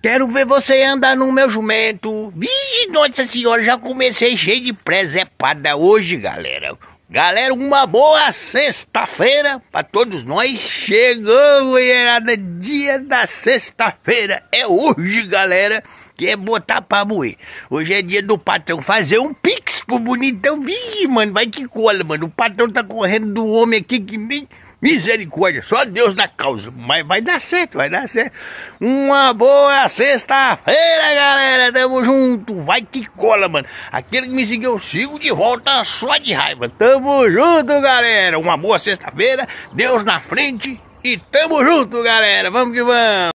Quero ver você andar no meu jumento. Vixe, nossa senhora, já comecei cheio de presepada hoje, galera. Galera, uma boa sexta-feira para todos nós. Chegou, mulherada, dia da sexta-feira. É hoje, galera, que é botar pra moer. Hoje é dia do patrão fazer um pix pro bonitão. Vixe, mano, vai que cola, mano. O patrão tá correndo do homem aqui que nem... Misericórdia, só Deus na causa. Mas vai dar certo, vai dar certo. Uma boa sexta-feira, galera. Tamo junto. Vai que cola, mano. Aquele que me seguiu, sigo de volta só de raiva. Tamo junto, galera. Uma boa sexta-feira. Deus na frente. E tamo junto, galera. Vamos que vamos.